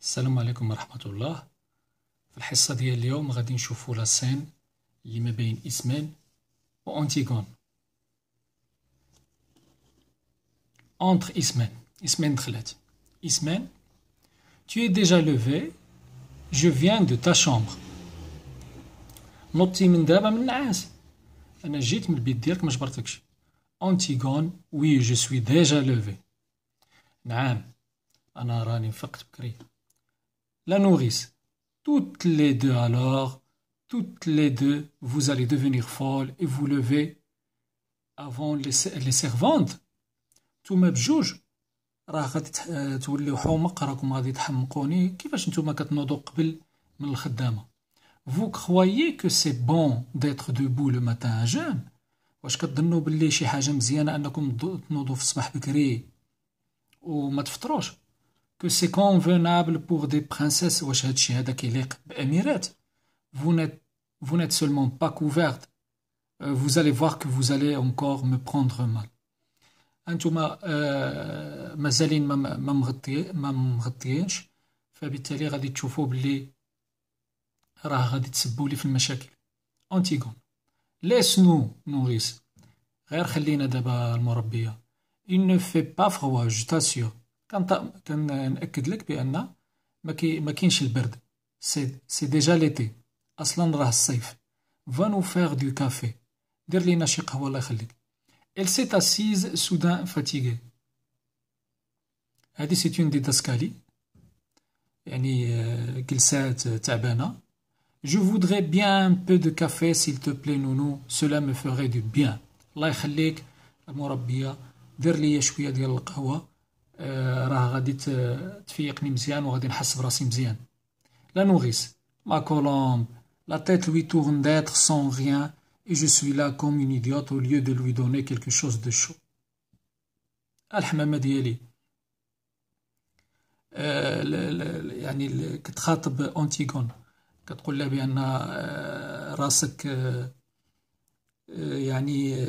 السلام عليكم ورحمة الله في الحصة ديال اليوم غادي نشوفو لاسين اللي ما بين اسمين أنتيغون entre اسمين اسمين دخلت اسمين tu es déjà levé je viens de ta chambre نطي من دابا من النعاس انا جيت من البيت ديالك ما جبرتكش انتيغون وي جو سوي ديجا لوفي نعم انا راني فقت بكري la nourrice. Toutes les deux alors, toutes les deux, vous allez devenir folles et vous levez avant les, les servantes. نتوما بجوج راه غادي توليو حمق راكم غادي تحمقوني كيفاش نتوما كتنوضوا قبل من الخدامه vous croyez que c'est bon d'être debout le matin à jeûne واش كتظنوا باللي شي حاجه مزيانه انكم تنوضوا في الصباح بكري وما تفطروش que c'est convenable pour des princesses vous n'êtes vous n'êtes seulement pas couverte euh, vous allez voir que vous allez encore me prendre mal انتما مازالين ما ما مغطيينش فبالتالي غادي تشوفوا باللي راه غادي تسبوا لي في المشاكل اونتيغون ليس نو نوريس غير خلينا دابا المربيه il ne fait pas froid je t'assure كنأكد لك بان ما كاينش البرد سي سي ديجا راه الصيف فانو Elle s'est assise soudain fatiguée. هذه اون ديداسكالي euh, euh, Je voudrais bien un peu de café s'il te plaît nounou cela me ferait du bien. الله يخليك المربيه آه، راه غادي تفيقني مزيان وغادي نحس براسي مزيان لا نوغيس ما كولومب لا تيت لوي تورن داتر سون غيان اي جو سوي لا كوم اون ايديوت او ليو دو لوي دوني كيلكو شوز دو شو الحمامة ديالي يعني كتخاطب أنتيغون كتقول لها بأن آه، راسك آه، يعني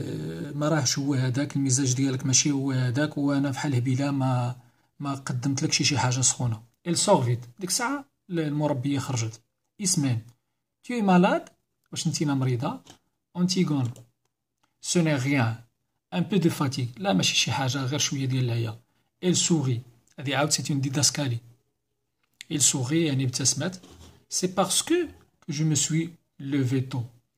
ما راهش هو هذاك المزاج ديالك ماشي هو هذاك وانا بحال هبيله ما ما قدمت لك شي حاجه سخونه ال سوفيت ديك الساعه المربيه خرجت اسمان تي مالاد واش نتينا مريضه اونتيغون سو ني غيان ان بو دو فاتيك لا ماشي شي حاجه غير شويه ديال العيا ال سوري هذه عاود سيت اون ديداسكالي ال سوري يعني ابتسمت سي باسكو جو مو سوي لوفي تو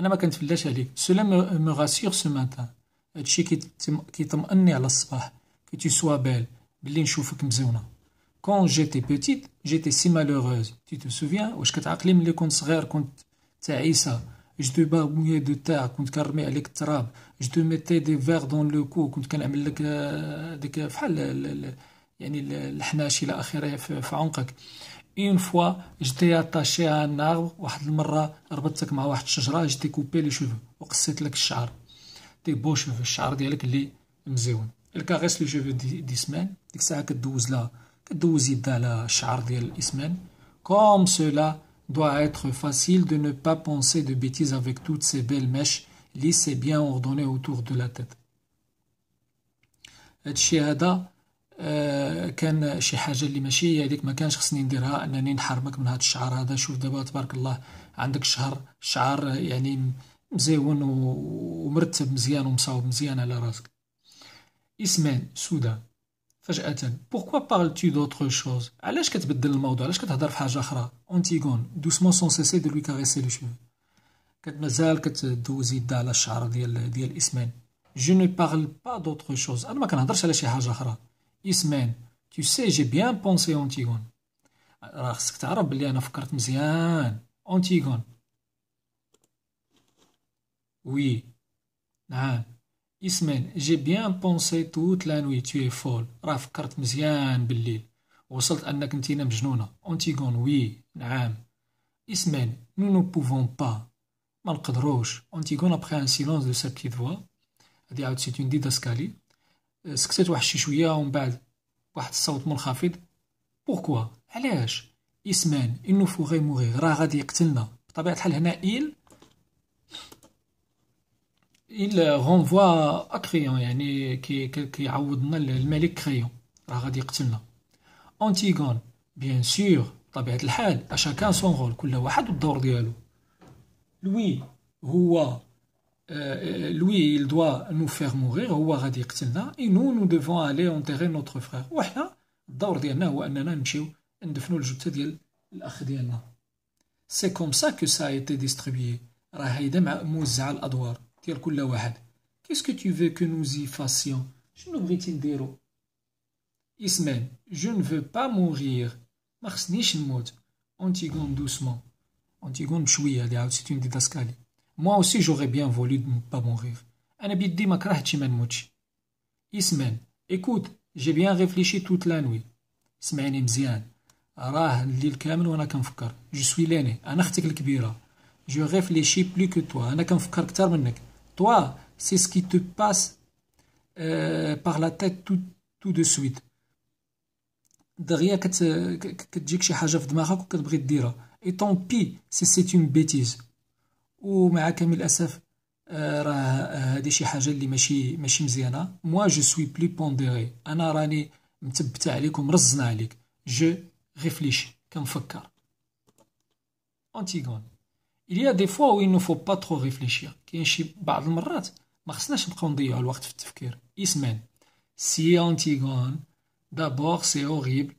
انا ما كنتفلاش عليك سولا مو غاسيغ سو ماتان هادشي كيطمئني على الصباح كي تو سوا بال بلي نشوفك مزونه كون جيتي بوتيت جيتي سي مالوغوز تي تو سوفيان واش كتعقلي ملي كنت صغير كنت تعيسه جو دو با بويا دو تاع كنت كنرمي عليك التراب جو دو ميتي دي فيغ دون لو كو كنت كنعمل لك ديك بحال يعني الحناشي الى اخره في عنقك اون فوا Je اتاشي على النار واحد المره ربطتك مع واحد الشجره cheveux. كوبي لي شوفو وقصيت لك الشعر تي بو شوفو الشعر ديالك اللي مزيون الكاغيس لي دي, سمان ديك الساعه كدوز لها كدوز يدها على الشعر ديال كوم سولا doit être facile de ne pas penser de bêtises avec toutes ces belles mèches lisses et bien ordonnées autour de la tête. هادشي هذا آه، كان شي حاجه اللي ماشي هي هذيك ما كانش خصني نديرها انني نحرمك من هذا الشعر هذا شوف دابا تبارك الله عندك شهر شعار يعني مزيون ومرتب مزيان ومصاوب مزيان على راسك اسمان سودا فجأة بوركوا بارل تي دوطخ شوز علاش كتبدل الموضوع علاش كتهضر في حاجه اخرى اونتيغون دوسمون سون سيسي دو لوي كاريسي لو شوف كانت مازال كتدوز يدها على الشعر ديال ديال اسمان جو نو بارل با دوطخ شوز انا ما كنهضرش على شي حاجه اخرى Ismen, tu sais, j'ai bien pensé Antigone. Alors, c'est Arab, il Antigone. Oui. non, ah. Ismen, j'ai bien pensé toute la nuit, tu es folle. Raf Kartmzian, Billil. Wassalt Annakintinam Jnouna. Antigone, oui. Naam. Ismen, nous ne pouvons pas. Malkadroche. Antigone, après un silence de sa petite voix, ah, c'est une سكتات واحد شي شويه ومن بعد واحد الصوت منخفض بوركوا علاش اسمان انو فوغي موغي راه غادي يقتلنا بطبيعه الحال هنا إيل il رونفوا à Créon يعني كي كيعوضنا الملك كريون راه غادي يقتلنا انتيغون بيان سور بطبيعه الحال اشاكان سون رول كل واحد والدور ديالو لوي هو Euh, lui, il doit nous faire mourir, et nous, nous devons aller enterrer notre frère. C'est comme ça que ça a été distribué. Qu'est-ce que tu veux que nous y fassions je ne veux pas mourir. Antigone doucement. Antigone chouïa, c'est une didascalie. Moi aussi j'aurais bien voulu ne pas mourir. En habite di ma krachi men mochi. Ismène, écoute, j'ai bien réfléchi toute la nuit. Ismène m'ziane, rah li el camel wana kamfkar. Juswi lène, anaktik el kbira. J'vois que fléchi plus que toi, ana kamfkar khtar menek. Toi, c'est ce qui te passe euh, par la tête tout tout de suite. Dariyaket kket djik chez hashaf demarak ou kket bridi dira. Et tant pis si c'est une bêtise. ومع كامل الاسف آه، راه آه، هادي شي حاجه اللي ماشي ماشي مزيانه موا جو سوي بلي بونديري انا راني متبت عليك ومرزنا عليك جو réfléchis كنفكر انتيغون il y a des fois où il ne faut pas trop réfléchir كاين شي بعض المرات ما خصناش نبقاو نضيعوا الوقت في التفكير اسمان سي انتيغون دابور سي اوريبل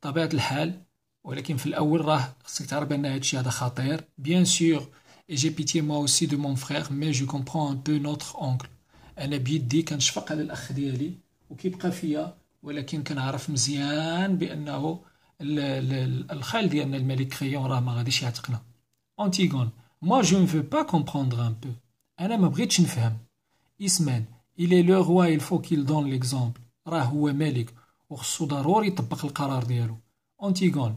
طبيعه الحال ولكن في الاول راه خصك تعرف بان هادشي هذا خطير بيان سور et j'ai pitié moi aussi de mon frère, mais je comprends un peu notre oncle. Un habite dit qu'un chfaq al l'akh diali, ou qui fia, ou la kin kan araf mzian, bi annao, l'khal diyan al malik kriyon ra ma gadi shi'atqna. Antigone, moi je ne veux pas comprendre un peu. Un am abrit chinfem. Ismen, il est le roi, il faut qu'il donne l'exemple. Ra huwe malik, ou khsou darori tabak al qarar Antigone,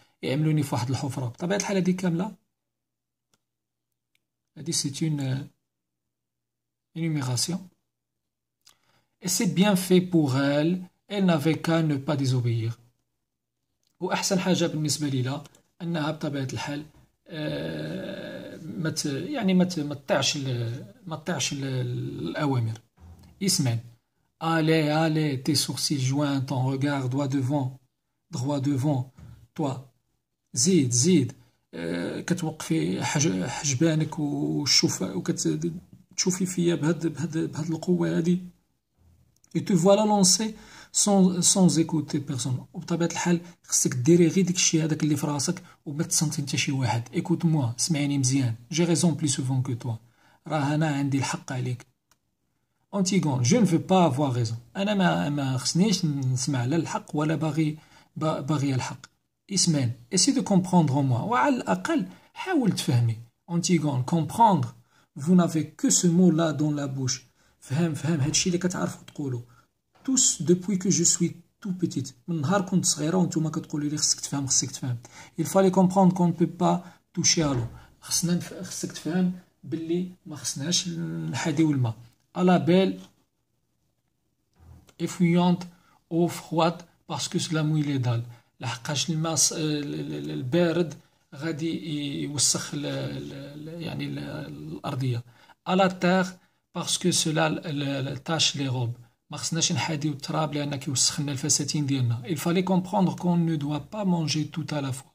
يعملوني في واحد الحفره euh, et c'est bien fait pour elle elle n'avait qu'à ne pas désobéir واحسن حاجه بالنسبه allez allez tes sourcils joints ton regard droit devant droit devant toi زيد زيد آه، كتوقفي حجبانك وشوف وكتشوفي فيا بهاد بهاد بهاد القوه هادي اي تو فوالا لونسي سون سون زيكوتي بيرسون وبطبيعه الحال خصك ديري غير داكشي هذاك اللي في راسك وما تصنتي حتى شي واحد ايكوت موا سمعيني مزيان جي ريزون بلي سوفون كو توا راه انا عندي الحق عليك اونتيغون جو نفو با افوا ريزون انا ما ما خصنيش نسمع لا الحق ولا باغي باغي الحق Essayez de comprendre en moi. Ou à l'appel, à ou le ferme et Antigone. Comprendre, vous n'avez que ce mot là dans la bouche. Femme, femme, et chile et katarfou de colo tous depuis que je suis tout petit. Mon harcoun serait en tout ma coteau les six femmes, six femmes. Il fallait comprendre qu'on ne peut pas toucher à l'eau. S'en faire cette femme, beli marse n'est-ce ma à la belle effluente eau froide parce que cela mouille les dalles. لحقاش الماء آه، البارد غادي يوسخ ال يعني ال الارضيه على تيغ باسكو سولا تاش لي روب ما خصناش نحاديو التراب لان كيوسخ لنا الفساتين ديالنا il fallait comprendre qu'on ne doit pas manger tout à la fois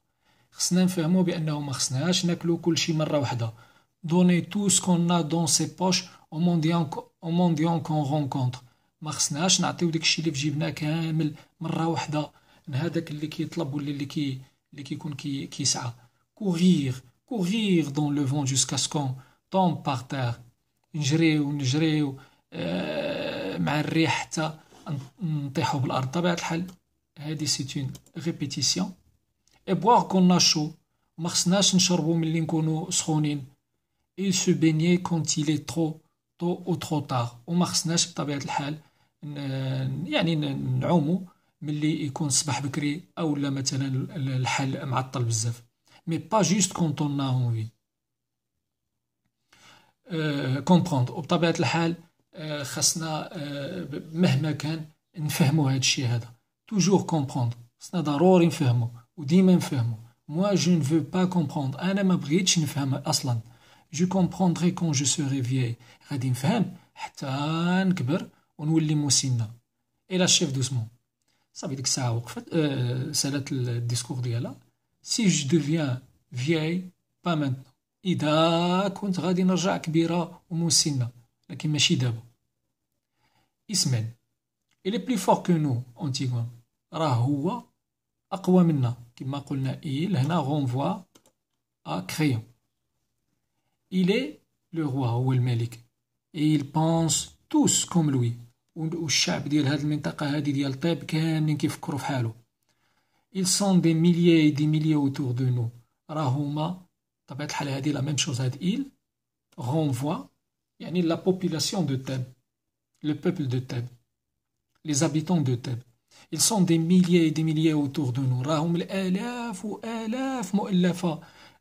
خصنا نفهمو بانه ما خصناش ناكلو كلشي مره واحده donner tout ce qu'on a dans ses poches au mendiant au mendiant qu'on rencontre ما خصناش نعطيو داكشي اللي في جيبنا كامل مره واحده هذاك اللي كيطلب ولا اللي كي اللي كيكون كي كيسعى كوغيغ كوغيغ دون لو فون جوسكا سكون طوم باغ تير نجريو نجريو مع الريح حتى نطيحو بالارض طبيعة الحال هادي سي اون ريبيتيسيون اي بواغ كنا شو ما خصناش نشربو ملي نكونو سخونين اي سو بيني كونت اي est trop او ou trop tard وما خصناش بطبيعه الحال يعني نعومو ملي يكون الصباح بكري او لا مثلا الحل معطل بزاف مي با جوست كونت اون اونفي كومبروند وبطبيعه الحال euh, خاصنا euh, مهما كان نفهموا هذا الشيء هذا توجور كومبروند خاصنا ضروري نفهموا وديما نفهموا موا جو نفو با كومبروند انا ما بغيتش نفهم اصلا جو كومبروندري كون جو سوري فيي غادي نفهم حتى نكبر ونولي مسنه الى الشيف دوسمون Savez-vous que ça a euh, le cette de là Si je deviens vieil, pas maintenant. ida a contraint une archeira au moussina, la qui marche debout. Ismen, il est plus fort que nous, Antigone. rahoua à quoi menons-nous Comme nous disent ils, là, nous renvoie à Créon. Il est le roi ou le malik. et ils pensent tous comme lui. ديال ديال ils sont des milliers et des milliers autour de nous Rahouma » طبيعه الحال هذه لا ميم شوز هاد il renvoie la population de Thèbes le peuple de Thèbes les habitants de Thèbes ils sont des milliers et des milliers autour de nous راهم الالاف والاف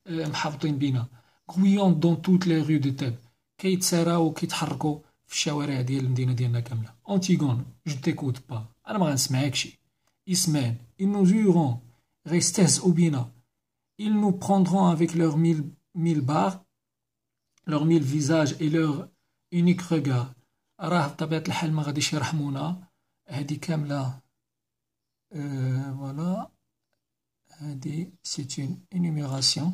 محافظين بينا Gouillant dans toutes les rues de Thèbes كيتحركوا Antigone, je ne t'écoute pas. Ismaël, ils nous huront. Restes oubina. Ils nous prendront avec leurs mille barres, leurs mille visages et leur unique regard. Euh, voilà. C'est une énumération.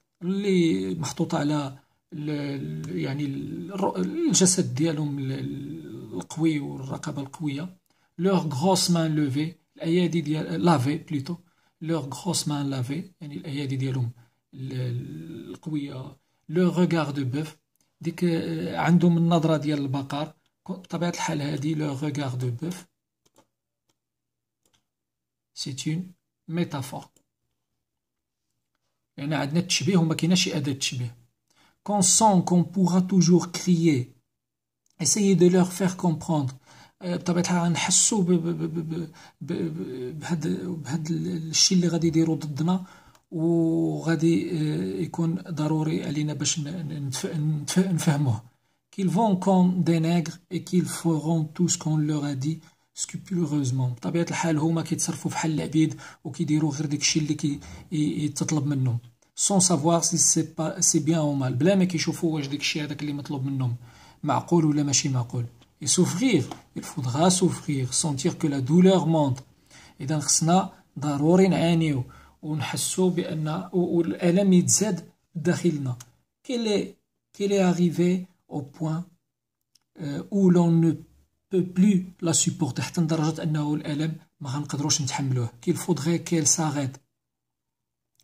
اللي محطوطه على يعني الجسد ديالهم القوي والرقبه القويه لور غروس مان لوفي الايادي ديال لافي بليتو لور غروس مان لافي يعني الايادي ديالهم القويه لو غوغار دو بوف ديك آه، عندهم النظره ديال البقر بطبيعه الحال هادي لو غوغار دو بوف سي اون ميتافور يعني عندنا التشبيه وما كايناش أداة تشبيه كون سون كون بوغا توجور كريي essayer de leur faire comprendre euh, بطبيعه الحال نحسوا بهاد بهاد الشيء اللي غادي يديروا ضدنا وغادي آه، يكون ضروري علينا باش نفهموه كيل فون كون دي نيغر اي كيل فورون تو ce كون leur a dit بطبيعه الحال هما كيتصرفوا بحال العبيد وكيديروا غير داكشي اللي كي يتطلب منهم سون سافوار سي سي با سي بيان او مال بلا ما كيشوفوا واش داك الشيء هذاك اللي مطلوب منهم معقول ولا ماشي معقول اي سوفرير il faudra souffrir sentir que la douleur monte اذا خصنا ضروري نعانيو ونحسوا بان والالم يتزاد داخلنا كيل كيل اريفي او بوين او لون ne peut plus la supporter حتى لدرجه انه الالم ما غنقدروش نتحملوه كيل فودغي كيل ساغيت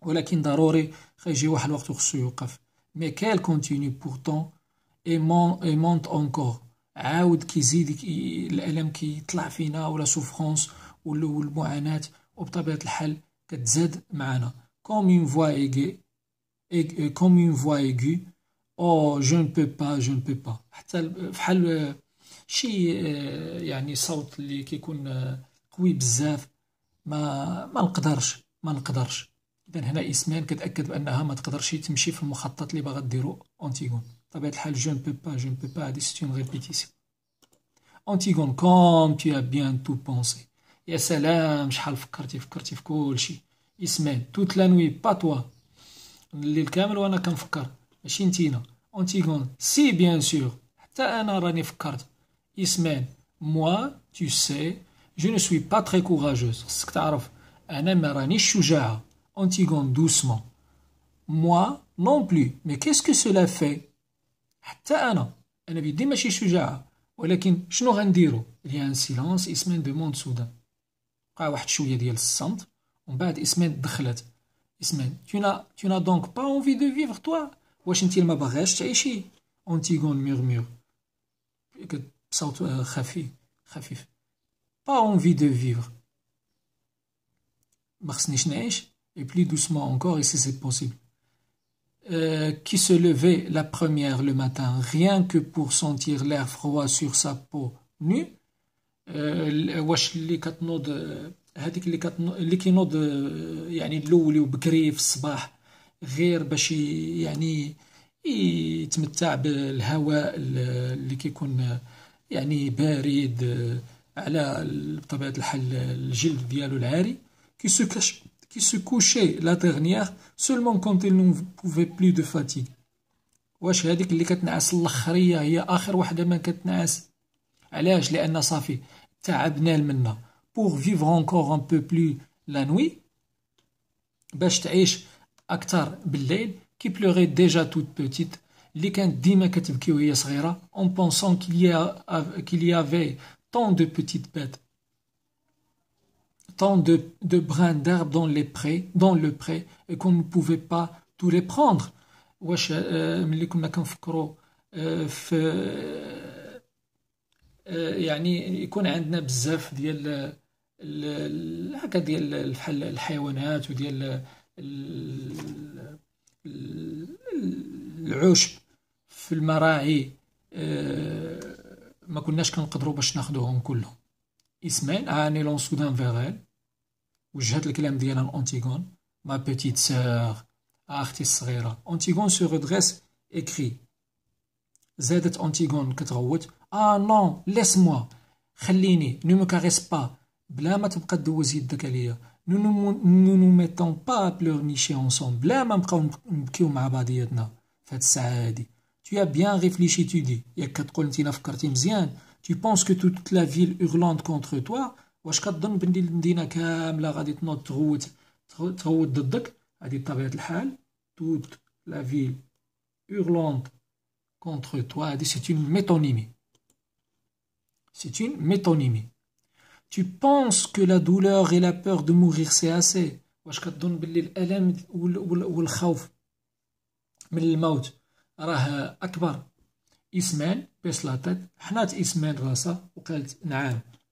ولكن ضروري يجي واحد الوقت وخصو يوقف مي كال كونتيني بورتون اي مون اي مونت اونكور عاود كيزيد الالم كيطلع فينا ولا سوفرونس المعاناه وبطبيعه الحال كتزاد معنا كوم اون فوا ايغي كوم اون فوا ايغي او جو نبو با جو نبو با حتى فحال euh, شي euh, يعني صوت اللي كيكون euh, قوي بزاف ما ما نقدرش ما نقدرش اذا هنا اسمان كتاكد بانها ما تقدرش تمشي في المخطط اللي باغا ديرو انتيغون بطبيعه الحال جو نبو با جو نبو با هادي pas سيت اون ريبيتيسيون انتيغون كوم تو as تو بونسي يا سلام شحال فكرتي فكرتي في شيء اسمان توت لا نوي با توا الليل كامل وانا كنفكر ماشي نتينا انتيغون سي بيان سور حتى انا راني فكرت اسمان موا تو سي جو نو سوي با تخي كوراجوز خصك تعرف انا ما رانيش شجاعه Antigone, doucement. Moi non plus. Mais qu'est-ce que cela fait J'en ai dit, je n'ai pas d'espoir. Mais qu'est-ce que je vais dire Il y a un silence. Il se met monde soudain. Il y a un petit peu de sang. Et il se met dans le Tu n'as donc pas envie de vivre toi Tu n'as pas vivre Antigone murmure. Il a un son petit. Pas envie de vivre. Parce que je pas envie et plus doucement encore, et si c'est possible. Euh, qui se levait la première le matin, rien que pour sentir l'air froid sur sa peau nue, واش اللي كتنوض هذيك اللي كتنوض اللي كينوض qui se couchait la dernière seulement quand elle n'en pouvait plus de fatigue. واش هذيك اللي كتنعس الاخريه هي اخر وحده ما كتنعس علاش لان صافي تعبنا منا pour vivre encore un peu plus la nuit باش تعيش اكثر بالليل qui pleurait déjà toute petite اللي كانت ديما كتبكي وهي صغيره en pensant qu'il y a qu'il y avait tant de petites bêtes tant de, brins d'herbe dans les dans le pré, et qu'on ne pouvait pas tous les prendre. يعني يكون عندنا بزاف ديال هكا ديال العشب في المراعي ما كناش كنقدروا باش ناخذوهم كلهم سودان où j'ai dit que les larmes ma petite soeur artisera. Antigone se redresse, écrit. Z'est Antigone que traute. Ah non, laisse-moi. Chalini, ne me caresse pas. Blâme à tout cadouzid de calier. Ne nous mettons pas à pleurnicher ensemble. Blâme à mon père qui m'a abatté une. Tu as bien réfléchi, tu dis. Il y a quatre contre une, quatre Tu penses que toute la ville hurlante contre toi? واش كتظن بلي المدينه كامله غادي تنوض تغوت تغوت ضدك هذه بطبيعه الحال توت لا فيل هورلوند كونتر توا هادي سي اون ميتونيمي سي اون ميتونيمي Tu penses que la douleur et la peur de mourir c'est assez واش كتظن بلي الالم والخوف من الموت راه اكبر اسمان بيس لا حنات اسمان راسه وقالت نعم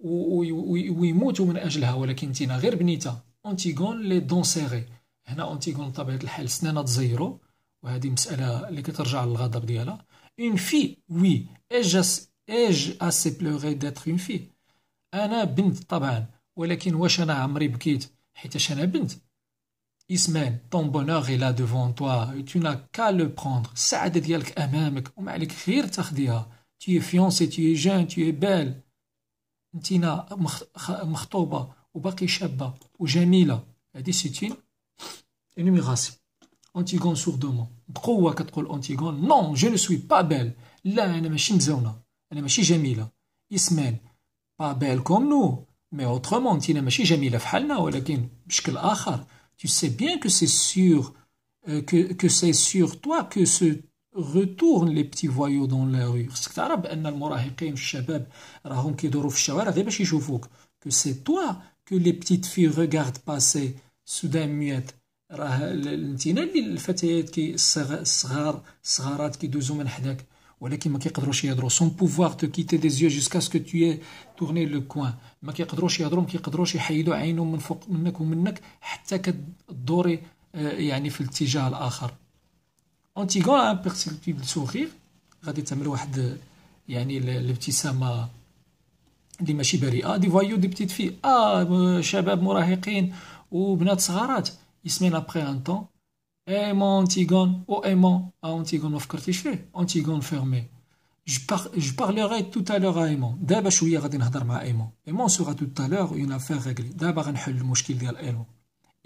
ويموتوا من اجلها ولكن نتينا غير بنيته اونتيغون لي دونسيغي هنا اونتيغون بطبيعه الحال سنانا تزيرو وهذه مساله اللي كترجع للغضب ديالها اون في وي اجاس اج اسي بلوغي داتر اون في انا بنت طبعا ولكن واش انا عمري بكيت حيتاش انا بنت اسمان طون بونور لا دوفون توا تو نا كا لو بروندر السعاده ديالك امامك وما عليك غير تاخديها تي فيونسي تي جون تي بال نتينا مخطوبه وباقي شابه وجميله هذه سيتين une migrace. Antigone sourdement. بقوه كتقول انتيغون non je ne سوي با بيل لا انا ماشي مزونه انا ماشي جميلة. إسمال pas belle comme nous mais autrement أنتينا ماشي جميلة فحالنا ولكن بشكل اخر Tu sais bien que c'est sûr euh, que, que c'est sur toi que ce غوتورن لي بتي فوايو دون لا روي خصك تعرف بان المراهقين الشباب راهم كيدوروا في الشوارع غير باش يشوفوك كو سي توا كو لي بتيت في ريغارد باسي سودان ميات راه انتينا اللي الفتيات كي الصغار الصغارات كيدوزو من حداك ولكن ما كيقدروش يهضروا سون بوفوار تو كيتي دي زيو جوسكا سكو تو تورني لو كوان ما كيقدروش يهضروا ما كيقدروش يحيدوا عينهم من فوق منك ومنك حتى كدوري يعني في الاتجاه الاخر اونتيغون ان بيرسبكتيف سخيف غادي تعمل واحد يعني الابتسامه اللي ماشي بريئه دي فوايو دي بتيت في اه شباب مراهقين وبنات صغارات يسمين ابخي ان طون اي مون انتيغون او اي مون انتيغون ما فكرتيش فيه انتيغون فيرمي je parlerai tout à l'heure à ايمون دابا شويه غادي نهضر مع ايمون ايمون سوغا tout à l'heure اون افير ريغلي دابا غنحل المشكل ديال ايمون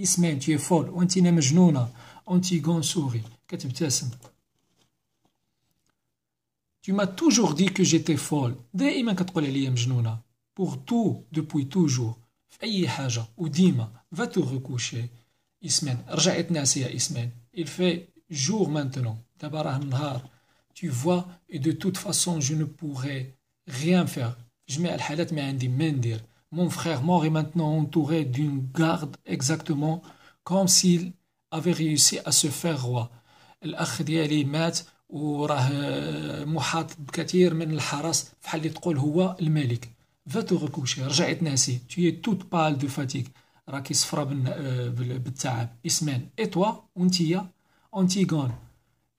اسمين تي فول وانتينا مجنونه Antigone Tu m'as toujours dit que j'étais folle. Pour tout, depuis toujours. va te recoucher. Il fait jour maintenant. Tu vois, et de toute façon, je ne pourrais rien faire. Je mets Mon frère mort est maintenant entouré d'une garde exactement comme s'il افي ريوسي ا سو فيغ روا الاخ ديالي مات وراه محاط بكثير من الحرس بحال اللي تقول هو الملك فاتو غوكوشي رجعت ناسي تي توت بال دو فاتيك راكي صفرا بالتعب اسمان اي توا وانتيا انتيغون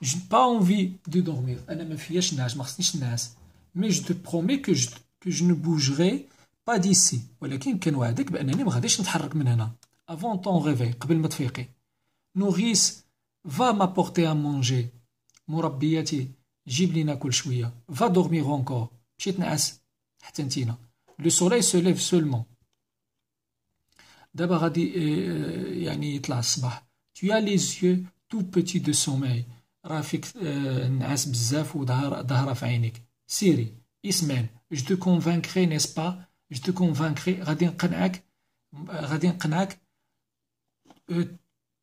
جو با اونفي دو دورمير انا ما فياش نعس ما خصنيش نعس مي جو دو برومي كو جو كو جو نبوجغي با ديسي ولكن كنوعدك بانني ما غاديش نتحرك من هنا افون طون ريفي قبل ما تفيقي nourrice, va m'apporter à manger. Murabbiati, jiblina kulchouia, va dormir encore. Chitnaas, hatentina. Le soleil se lève seulement. D'abord, euh, euh, yani itlasbah. Tu as les yeux tout petits de sommeil. Rafik euh, naas bzaf ou dharafainik. Siri, Ismen, je te convaincrai, n'est-ce pas Je te convaincrai. Radin qnaak, radin qnaak.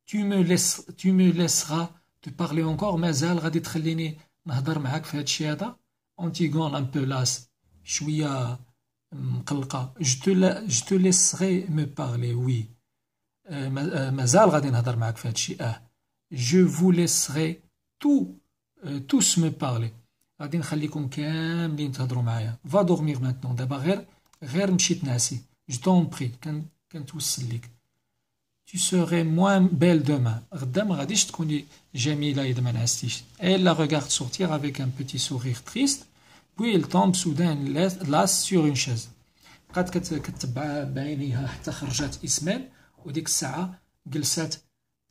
Tu me laisseras te parler encore, mais Zal raditralini. Nadar maak fetchia da. Antigone un peu las. Chouia. Hum, Kalka. Je te laisserai me parler, oui. Euh, mais Zal euh, raditralini. Nadar maak fetchia. Je vous laisserai euh, tous me parler. Adin khalikum kem bin Va dormir maintenant. D'abord, rerm chitnasi. Je t'en prie. quand tout s'illique. tu serais moins belle demain. Elle la regarde sortir avec un petit sourire triste, puis elle tombe soudain lasse sur une chaise. بقات كتبع بعينيها حتى خرجات اسماعيل وديك الساعه جلسات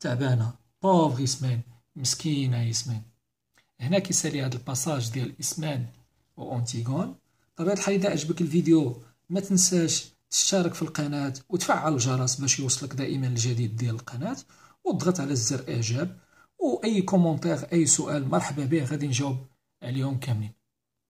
تعبانه بوفغ اسماعيل مسكينه اسماعيل هنا كيسالي هذا الباساج ديال اسماعيل وانتيغون طبيعه الحال اذا عجبك الفيديو ما تنساش تشترك في القناة وتفعل الجرس باش يوصلك دائما الجديد ديال القناة وتضغط على الزر إعجاب وأي كومونتير أي سؤال مرحبا به غادي نجاوب عليهم كاملين